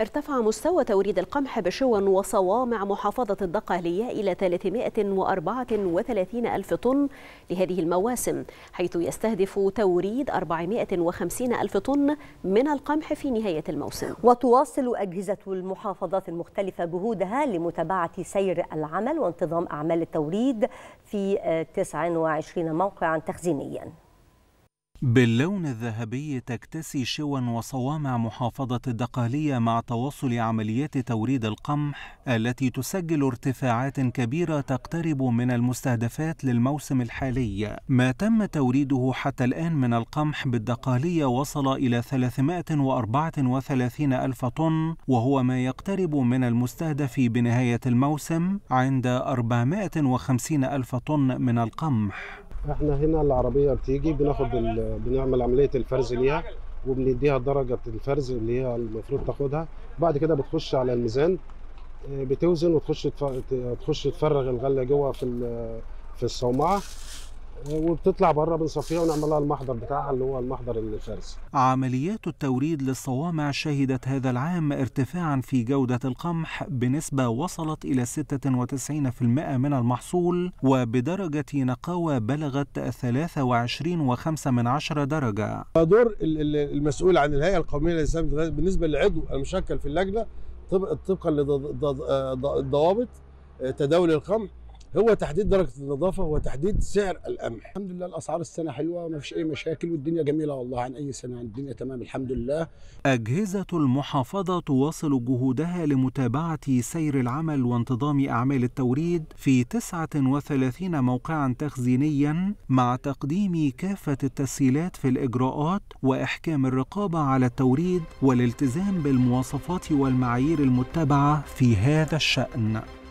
ارتفع مستوى توريد القمح بشوى وصوامع محافظة الدقهلية إلى 334 ألف طن لهذه المواسم حيث يستهدف توريد 450 ألف طن من القمح في نهاية الموسم وتواصل أجهزة المحافظات المختلفة جهودها لمتابعة سير العمل وانتظام أعمال التوريد في 29 موقعا تخزينيا باللون الذهبي تكتسي شوى وصوامع محافظة الدقهلية مع تواصل عمليات توريد القمح التي تسجل ارتفاعات كبيرة تقترب من المستهدفات للموسم الحالي ما تم توريده حتى الآن من القمح بالدقهلية وصل إلى 334 ألف طن وهو ما يقترب من المستهدف بنهاية الموسم عند 450 ألف طن من القمح احنا هنا العربيه بتيجي بناخد بنعمل عمليه الفرز ليها وبنديها درجه الفرز اللي هي المفروض تاخدها بعد كده بتخش على الميزان آه، بتوزن وتخش تخش تفرغ الغله جوه في في الصومعه وبتطلع بره بنصفيها ونعمل لها المحضر بتاعها اللي هو المحضر الفارسي. عمليات التوريد للصوامع شهدت هذا العام ارتفاعا في جوده القمح بنسبه وصلت الى 96% من المحصول وبدرجه نقاوه بلغت 23.5 من عشرة درجه. دور المسؤول عن الهيئه القوميه للسلام بالنسبه للعضو المشكل في اللجنه طبقا لضوابط آه، تداول القمح هو تحديد درجه النظافه هو تحديد سعر القمح الحمد لله الاسعار السنه حلوه وما فيش اي مشاكل والدنيا جميله والله عن اي سنه عن الدنيا تمام الحمد لله اجهزه المحافظه تواصل جهودها لمتابعه سير العمل وانتظام اعمال التوريد في 39 موقعا تخزينيا مع تقديم كافه التسهيلات في الاجراءات واحكام الرقابه على التوريد والالتزام بالمواصفات والمعايير المتبعه في هذا الشان